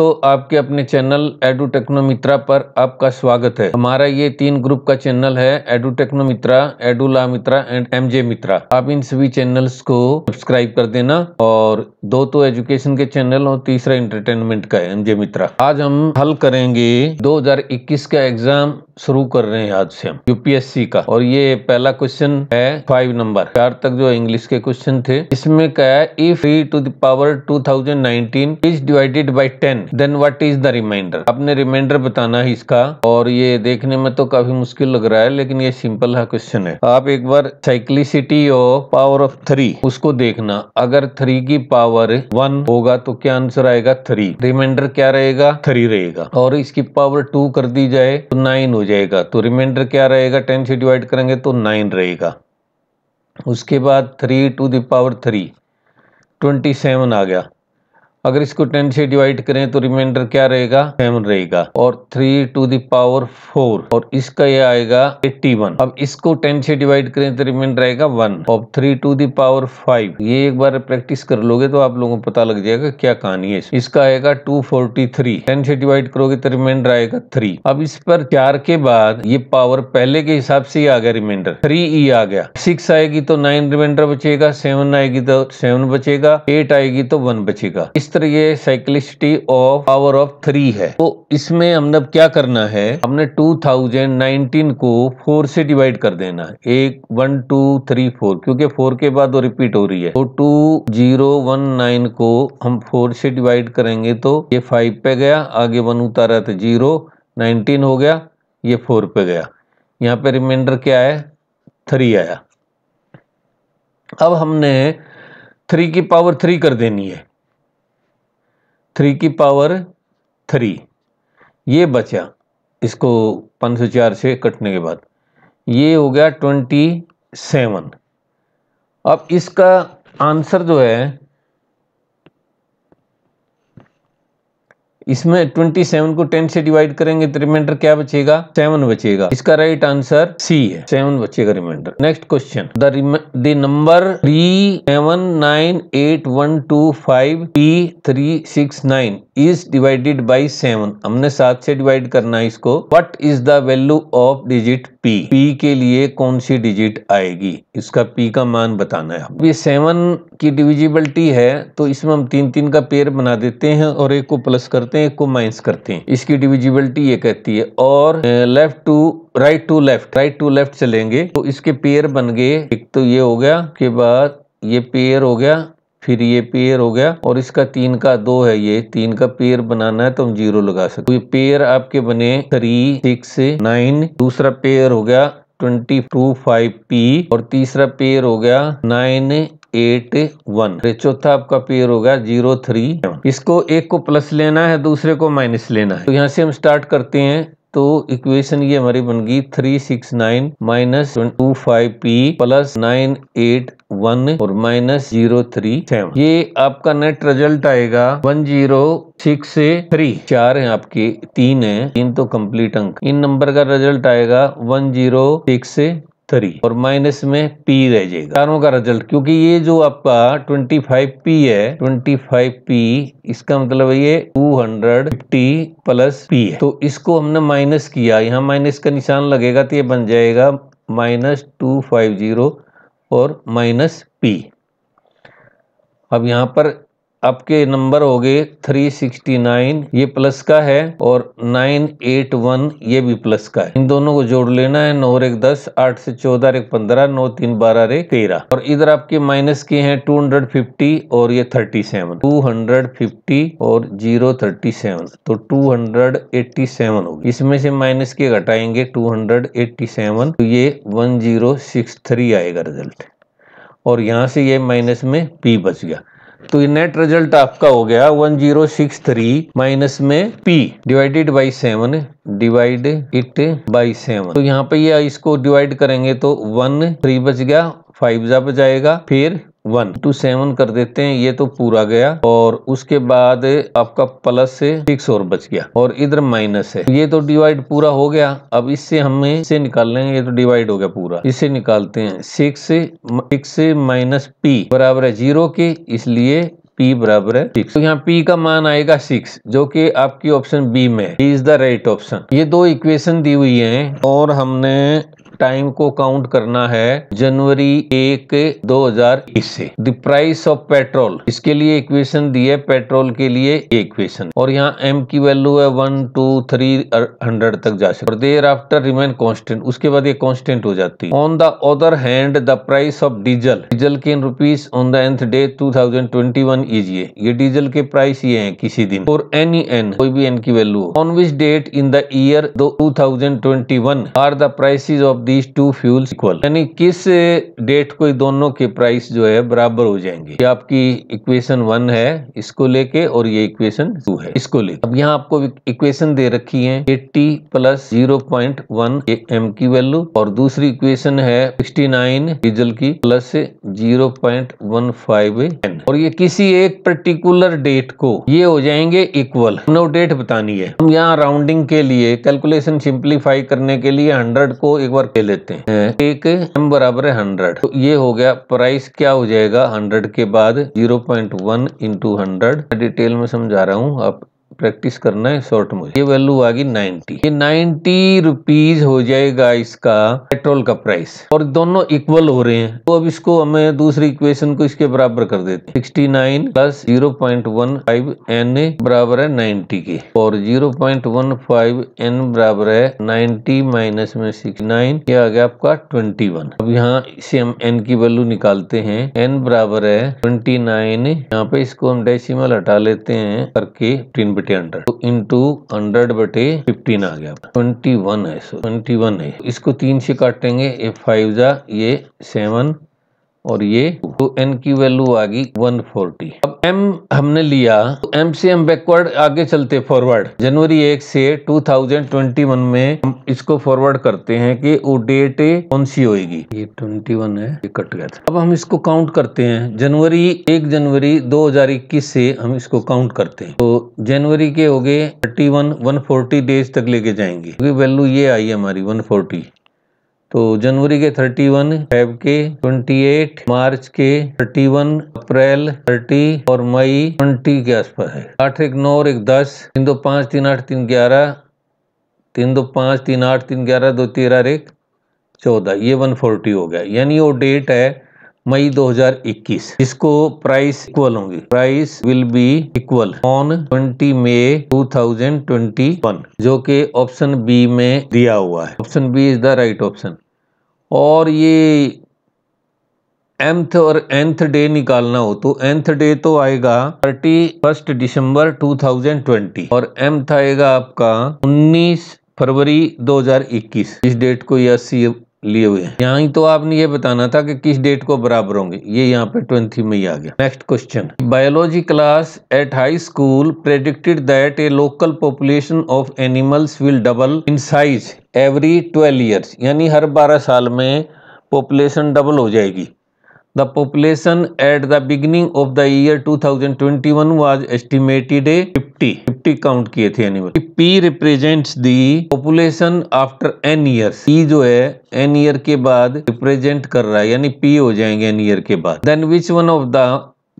दोस्तों आपके अपने चैनल एडू टेक्नोमित्रा पर आपका स्वागत है हमारा ये तीन ग्रुप का चैनल है Edu Technomitra law Mitra and MJ Mitra आप इन सभी चैनल्स को सब्सक्राइब कर देना और दो तो एजुकेशन के चैनल और तीसरा इंटरटेनमेंट का है एमजे मित्रा आज हम हल करेंगे 2021 का एग्जाम शुरू कर रहे हैं आज से हम यूपीएससी का और ये पहला क्वेश्चन है फाइव नंबर चार तक जो इंग्लिश के क्वेश्चन थे इसमें क्या है if e two the power two thousand nineteen is divided by ten then what is the remainder आपने रिमाइंडर बताना है इसका और ये देखने में तो काफी मुश्किल लग रहा है लेकिन ये सिंपल है क्वेश्चन है आप एक बार साइक्लिसिटी और पावर ऑफ थ्री उसको देखना अगर थ्री की पावर वन होगा तो क्या आंसर आएगा थ्री रिमाइंडर क्या रहेगा थ्री रहेगा और इसकी पावर टू कर दी जाए तो नाइन हो जाए जाएगा तो रिमाइंडर क्या रहेगा टेन से डिवाइड करेंगे तो नाइन रहेगा उसके बाद three to the power three twenty seven आ गया अगर इसको टेन से डिवाइड करें तो रिमाइंडर क्या रहेगा सेवन रहेगा और थ्री टू दावर फोर और इसका ये आएगा एट्टी वन अब इसको टेन से डिवाइड करें तो रिमाइंडर आएगा वन और थ्री टू दावर फाइव ये एक बार प्रैक्टिस कर लोगे तो आप लोगों को पता लग जाएगा क्या कहानी है इसका आएगा टू फोर्टी थ्री टेन से डिवाइड करोगे तो रिमाइंडर आएगा थ्री अब इस पर चार के बाद ये पावर पहले के हिसाब से ही आ गया रिमाइंडर थ्री ई आ गया सिक्स आएगी तो नाइन रिमाइंडर बचेगा सेवन आएगी तो सेवन बचेगा एट आएगी तो वन बचेगा इस चित्र ये cyclicity of power of three है तो इसमें हमने अब क्या करना है हमने 2019 को फोर से डिवाइड कर देना है एक वन टू थ्री फोर क्योंकि फोर के बाद वो रिपीट हो रही है तो टू जीरो वन नाइन को हम फोर से डिवाइड करेंगे तो ये फाइव पे गया आगे वन उतारा तो जीरो नाइनटीन हो गया ये फोर पे गया यहाँ पे रिमाइंडर क्या है थ्री आया अब हमने थ्री की पावर थ्री कर देनी है थ्री की पावर थ्री ये बचा इसको पाँच सौ चार से कटने के बाद ये हो गया ट्वेंटी सेवन अब इसका आंसर जो है इसमें ट्वेंटी सेवन को टेन से डिवाइड करेंगे तो रिमाइंडर क्या बचेगा सेवन बचेगा इसका राइट आंसर सी है सेवन बचेगा remainder next question the number three seven nine eight one two five T three six nine is divided by seven हमने सात से डिवाइड करना है इसको what is the value of digit P P के लिए कौन सी डिजिट आएगी इसका पी का मान बताना है अब ये सेवन की डिविजिबिलिटी है तो इसमें हम तीन तीन का पेयर बना देते हैं और एक को प्लस करते हैं एक को माइनस करते हैं इसकी डिविजिबिलिटी ये कहती है और left to right to left right to left चलेंगे तो इसके पेयर बन गए एक तो ये हो गया उसके बाद ये पेयर हो गया फिर ये पेयर हो गया और इसका तीन का दो है ये तीन का पेयर बनाना है तो हम जीरो लगा सकते तो ये पेयर आपके बने थ्री सिक्स नाइन दूसरा पेयर हो गया ट्वेंटी टू फाइव पी और तीसरा पेयर हो गया नाइन एट वन चौथा आपका पेयर होगा जीरो थ्री इसको एक को प्लस लेना है दूसरे को माइनस लेना है तो यहाँ से हम स्टार्ट करते हैं तो इक्वेशन ये हमारी बन गई three six nine minus two five P plus nine eight one और माइनस जीरो थ्री सेवन ये आपका नेट रिजल्ट आएगा वन जीरो सिक्स थ्री चार है आपके तीन है तीन तो कंप्लीट अंक इन नंबर का रिजल्ट आएगा वन जीरो सिक्स थ्री और माइनस में पी रह जाएगा चारों का रिजल्ट क्योंकि ये जो आपका ट्वेंटी फाइव पी है ट्वेंटी फाइव पी इसका मतलब ये to hundred fifty plus P है तो इसको हमने माइनस किया यहाँ माइनस का निशान लगेगा तो ये बन जाएगा माइनस टू फाइव जीरो और माइनस पी अब यहाँ पर आपके नंबर हो गए 369 ये प्लस का है और 981 ये भी प्लस का है इन दोनों को जोड़ लेना है नौ एक दस आठ से चौदह एक पंद्रह नौ तीन बारह एक तेरह और इधर आपके माइनस के हैं 250 और ये 37 250 और जीरो थर्टी सेवन तो 287 होगी इसमें से माइनस के घटाएंगे 287 तो ये 1063 आएगा रिजल्ट और यहाँ से ये माइनस में पी बच गया तो नेट रिजल्ट आपका हो गया one zero six three minus में P divided by seven divide it by seven तो यहाँ पे ये इसको डिवाइड करेंगे तो वन थ्री बच गया फाइव जा बचाएगा फिर वन टू सेवन कर देते हैं ये तो पूरा गया और उसके बाद आपका प्लस से सिक्स और बच गया और इधर माइनस है ये तो डिवाइड पूरा हो गया अब इससे हमें इसे निकाल लेंगे ये तो डिवाइड हो गया पूरा इसे निकालते हैं सिक्स सिक्स माइनस पी बराबर है जीरो के इसलिए पी बराबर है सिक्स तो यहाँ पी का मान आएगा सिक्स जो कि आपकी ऑप्शन बी में इज द राइट ऑप्शन ये दो इक्वेशन दी हुई हैं और हमने टाइम को काउंट करना है जनवरी एक दो हजार इक्कीस से द प्राइस ऑफ पेट्रोल इसके लिए इक्वेशन दी है पेट्रोल के लिए इक्वेशन और यहाँ एम की वैल्यू है वन टू थ्री हंड्रेड तक जा सकते और देर आफ्टर रिमेन कॉन्स्टेंट उसके बाद ये कॉन्स्टेंट हो जाती है on the other hand the price of diesel diesel के in rupees on the nth day two thousand twenty one is ये ये डीजल के प्राइस ये है किसी दिन और एन ई एन कोई भी एन की value on which date in the year one are the prices of the these two fuel equal यानी किस डेट को दोनों के प्राइस जो है बराबर हो जाएंगे ये आपकी इक्वेशन वन है इसको लेके और ये इक्वेशन टू है इसको लेके अब यहाँ आपको इक्वेशन दे रखी है eighty plus zero point one M की वैल्यू और दूसरी इक्वेशन है सिक्सटी नाइन डीजल की plus zero point one five N और ये किसी एक पर्टिकुलर डेट को ये हो जाएंगे इक्वल नो डेट बतानी है हम यहाँ राउंडिंग के लिए कैलकुलेशन सिंप्लीफाई करने के लिए हंड्रेड को एक बार ले लेते हैं एक एम बराबर है हंड्रेड तो ये हो गया प्राइस क्या हो जाएगा हंड्रेड के बाद zero point one into hundred detail में समझा रहा हूँ आप प्रैक्टिस करना है शॉर्ट में ये वैल्यू आ गई 90 ये 90 रुपीज हो जाएगा इसका पेट्रोल का प्राइस और दोनों इक्वल हो रहे हैं तो अब इसको हमें दूसरी इक्वेशन को इसके बराबर कर देते हैं sixty nine plus zero point one five N बराबर है नाइन्टी के और zero point one five N बराबर है नाइन्टी माइनस में सिक्सटी नाइन ये आ गया आपका ट्वेंटी वन अब यहाँ से हम एन की वैल्यू निकालते हैं एन बराबर है ट्वेंटी नाइन यहाँ पे इसको हम डेसिमल हटा लेते हैं करके फिफ्टीन तो बटे हंड्रेड तो इंटू हंड्रेड बटे फिफ्टीन आ गया ट्वेंटी वन है सो ट्वेंटी वन है इसको तीन से काटेंगे ये फाइव जा ये सेवन और ये तो एन की वैल्यू आ गई 140 अब एम हमने लिया तो एम से हम बैकवर्ड आगे चलते फॉरवर्ड जनवरी एक से 2021 में हम इसको फॉरवर्ड करते हैं कि वो डेट कौन सी होगी ये 21 है ये कट गया था अब हम इसको काउंट करते हैं जनवरी एक जनवरी 2021 से हम इसको काउंट करते हैं तो जनवरी के हो गए थर्टी वन डेज तक लेके जाएंगे क्योंकि वैल्यू ये आई है हमारी वन तो जनवरी के 31, फेब के 28, मार्च के 31, अप्रैल 30 और मई 20 के आसपास है आठ एक नौ और एक दस तीन दो पाँच तीन आठ तीन ग्यारह तीन दो पाँच तीन आठ तीन ग्यारह दो तेरह एक चौदह ये वन फोर्टी हो गया यानी वो डेट है मई 2021 इसको प्राइस इक्वल होंगे price will be equal on 20 मई 2021 जो कि ऑप्शन बी में दिया हुआ है option B is the right option और ये एम्थ और एंथ डे निकालना हो तो एंथ डे तो आएगा thirty first December two thousand twenty और एम्थ आएगा आपका उन्नीस फरवरी दो हजार इक्कीस इस डेट को यह लिए हुए हैं यहाँ ही तो आपने ये बताना था कि किस डेट को बराबर होंगे ये यहाँ पे ट्वेंटी में ही आ गया next question biology class at high school predicted that a local population of animals will double in size every twelve years यानी हर बारह साल में पॉपुलेशन डबल हो जाएगी the population at the beginning of the year 2021 was estimated a 50 50 count किए थे P represents the population after N year P जो है एन ईयर के बाद रिप्रेजेंट कर रहा है यानी पी हो जाएंगे एन ईयर के बाद then which one of the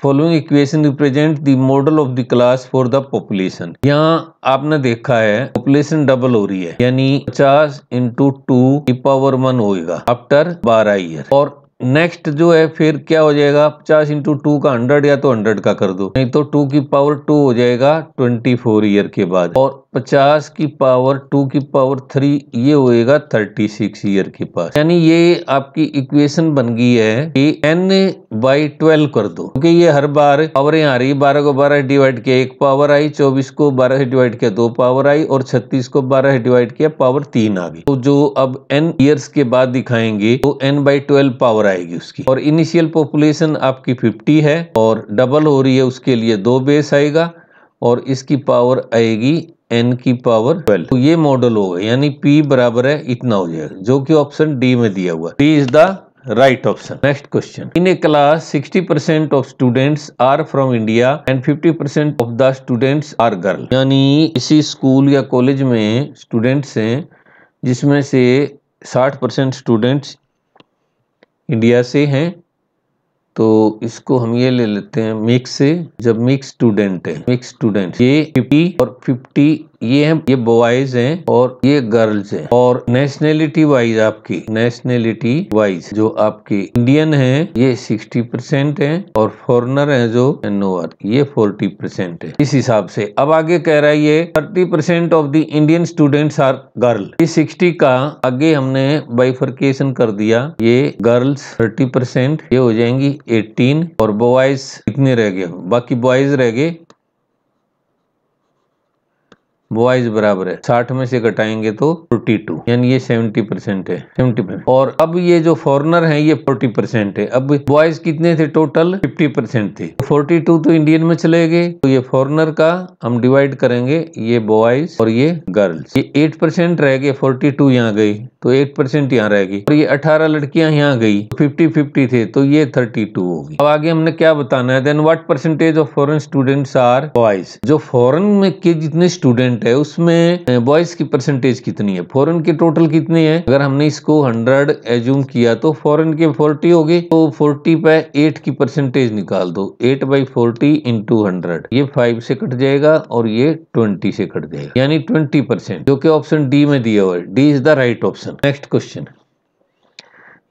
following equation represent the model of the class for the population यहाँ आपने देखा है पॉपुलेशन डबल हो रही है यानी पचास इंटू टू पावर वन होगा आफ्टर बारह ईयर और नेक्स्ट जो है फिर क्या हो जाएगा पचास इंटू टू का हंड्रेड या तो हंड्रेड का कर दो नहीं तो टू की पावर टू हो जाएगा ट्वेंटी फोर ईयर के बाद और पचास की पावर टू की पावर थ्री ये होएगा थर्टी सिक्स ईयर के पास यानी ये आपकी इक्वेशन बन गई है कि एन बाई ट्वेल्व कर दो क्योंकि ये हर बार पावरें आ रही बारह को बारह डिवाइड किया एक पावर आई चौबीस को बारह डिवाइड किया दो पावर आई और छत्तीस को बारह डिवाइड किया पावर तीन आ गई तो जो अब एन ईयर्स के बाद दिखाएंगे तो एन बाई ट्वेल्व पावर आएगी उसकी और इनिशियल पॉपुलेशन आपकी फिफ्टी है और डबल हो रही है उसके लिए दो बेस आएगा और इसकी पावर आएगी एन की पावर ट्वेल्व तो ये मॉडल होगा यानी पी बराबर है इतना हो जाएगा जो कि ऑप्शन डी में दिया हुआ D is the right option next question in a class sixty percent of students are from India and fifty percent of the students are girl यानी इसी स्कूल या कॉलेज में स्टूडेंट्स हैं जिसमें से साठ परसेंट स्टूडेंट्स इंडिया से हैं तो इसको हम ये ले लेते हैं मिक्स जब मिक्स स्टूडेंट है मिक्स स्टूडेंट ये फिफ्टी और फिफ्टी ये हैं ये बॉयज हैं और ये गर्ल्स हैं और नेशनैलिटी वाइज आपकी नेशनैलिटी वाइज जो आपकी इंडियन है ये 60 परसेंट है और फॉरनर है जो नोअर ये 40 परसेंट है इस हिसाब से अब आगे कह रहा है ये 30 percent of the Indian students are girl इस 60 का आगे हमने बाइफरकेशन कर दिया ये गर्ल्स थर्टी परसेंट ये हो जाएंगी एटीन और बॉयज कितने रह गए बाकी बॉयज रह गए बॉयज बराबर है साठ में से घटाएंगे तो फोर्टी टू यानी ये सेवेंटी परसेंट है सेवेंटी परसेंट और अब ये जो फॉरनर है ये फोर्टी परसेंट है अब बॉयज कितने थे टोटल फिफ्टी परसेंट थे फोर्टी टू तो इंडियन में चले गए तो ये फॉरनर का हम डिवाइड करेंगे ये बॉयज और ये गर्ल्स ये एट परसेंट रह गए फोर्टी टू यहाँ गई तो एट परसेंट यहाँ रहेगी और ये अठारह लड़कियां यहाँ गई फिफ्टी तो फिफ्टी थे तो ये थर्टी टू होगी अब आगे हमने क्या बताना है then what percentage of foreign students are boys जो फॉरन में के जितने स्टूडेंट परसेंट है उसमें बॉयज की परसेंटेज कितनी है फॉरेन के टोटल कितने हैं अगर हमने इसको हंड्रेड एज्यूम किया तो फॉरेन के फोर्टी हो गए तो फोर्टी पे एट की परसेंटेज निकाल दो eight by forty into hundred ये फाइव से कट जाएगा और ये ट्वेंटी से कट जाएगा यानी ट्वेंटी परसेंट जो कि ऑप्शन डी में दिया हुआ है D is the right option next question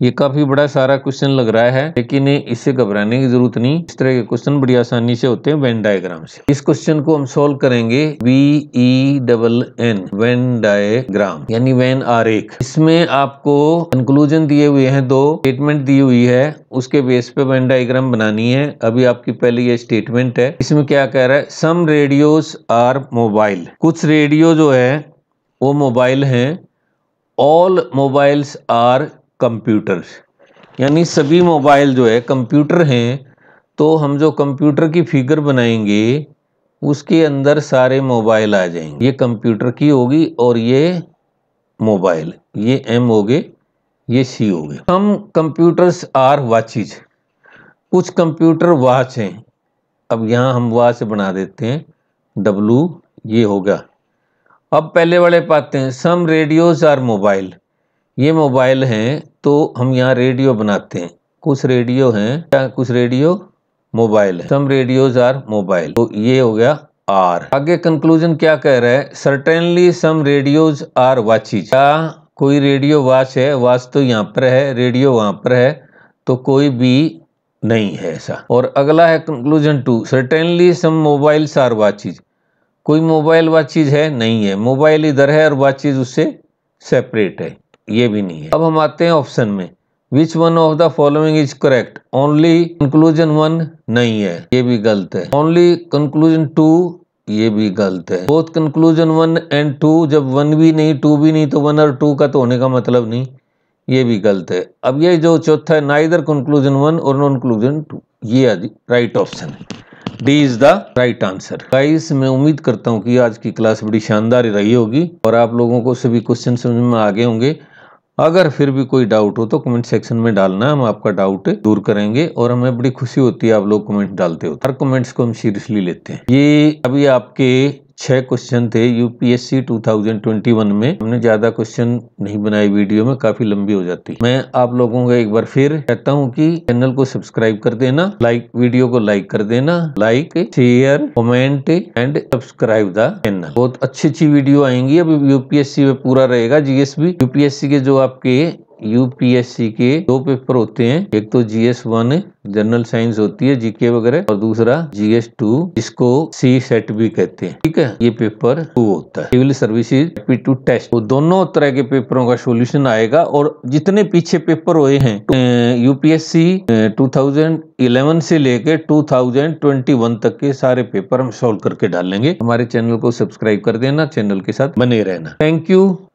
ये काफी बड़ा सारा क्वेश्चन लग रहा है लेकिन इससे घबराने की जरूरत नहीं इस तरह के क्वेश्चन बड़ी आसानी से होते हैं वेन डायग्राम से इस क्वेश्चन को हम सोल्व करेंगे V E double N Venn diagram यानी वेन आरेख इसमें आपको कंक्लूजन दिए हुए हैं दो स्टेटमेंट दी हुई है उसके बेस पे वेन डायग्राम बनानी है अभी आपकी पहली ये स्टेटमेंट है इसमें क्या कह रहा है सम रेडियोज आर मोबाइल कुछ रेडियो जो है वो मोबाइल है ऑल मोबाइल्स आर कंप्यूटर यानी सभी मोबाइल जो है कंप्यूटर हैं तो हम जो कंप्यूटर की फिगर बनाएंगे उसके अंदर सारे मोबाइल आ जाएंगे ये कंप्यूटर की होगी और ये मोबाइल ये एम हो गए ये सी हो गए हम कंप्यूटर्स आर वाचिज कुछ कंप्यूटर वाच हैं अब यहाँ हम वाच बना देते हैं डब्लू ये होगा अब पहले वाले पाते हैं सम रेडियोज आर मोबाइल ये मोबाइल हैं तो हम यहाँ रेडियो बनाते हैं कुछ रेडियो हैं या कुछ रेडियो मोबाइल है सम रेडियोज आर मोबाइल तो ये हो गया आर आगे कंक्लूजन क्या कह रहा है certainly some radios are watches क्या कोई रेडियो वाच है वाच तो यहाँ पर है रेडियो वहाँ पर है तो कोई भी नहीं है ऐसा और अगला है conclusion two certainly some mobiles are watches कोई मोबाइल वाचिज है नहीं है मोबाइल इधर है और वाचिज उससे सेपरेट है ये भी नहीं है अब हम आते हैं ऑप्शन में which one of the following is correct only conclusion one नहीं है ये भी गलत है ओनली कंक्लूजन टू ये भी गलत है both conclusion one and two जब वन भी नहीं टू भी नहीं तो वन और टू का तो होने का मतलब नहीं ये भी गलत है अब ये जो चौथा है ना इधर कंक्लूजन वन और नॉन कंक्लूजन टू ये राइट ऑप्शन है D is the right answer guys मैं उम्मीद करता हूँ कि आज की क्लास बड़ी शानदार रही होगी और आप लोगों को सभी क्वेश्चन समझ में आ गए होंगे अगर फिर भी कोई डाउट हो तो कमेंट सेक्शन में डालना हम आपका डाउट दूर करेंगे और हमें बड़ी खुशी होती है आप लोग कमेंट डालते हो हर कमेंट्स को हम सीरियसली लेते हैं ये अभी आपके छः क्वेश्चन थे यूपीएससी 2021 में हमने ज़्यादा क्वेश्चन नहीं बनाए वीडियो में काफ़ी लंबी हो जाती मैं आप लोगों को एक बार फिर कहता हूँ कि चैनल को सब्सक्राइब कर देना लाइक वीडियो को लाइक कर देना like share comment and subscribe the channel बहुत अच्छी अच्छी वीडियो आएंगी अब यूपीएससी में पूरा रहेगा जीएसबी यूपीएससी के जो आपके यूपीएससी के दो पेपर होते हैं एक तो जीएस वन जनरल साइंस होती है जीके वगैरह और दूसरा जीएस टू जिसको सी सेट भी कहते हैं ठीक है ये पेपर टू होता है सिविल सर्विसेज टू टेस्ट वो दोनों तरह के पेपरों का सोल्यूशन आएगा और जितने पीछे पेपर हुए हैं यूपीएससी तो, 2011 से लेकर 2021 तक के सारे पेपर हम सोल्व करके डालेंगे हमारे चैनल को सब्सक्राइब कर देना चैनल के साथ बने रहना थैंक यू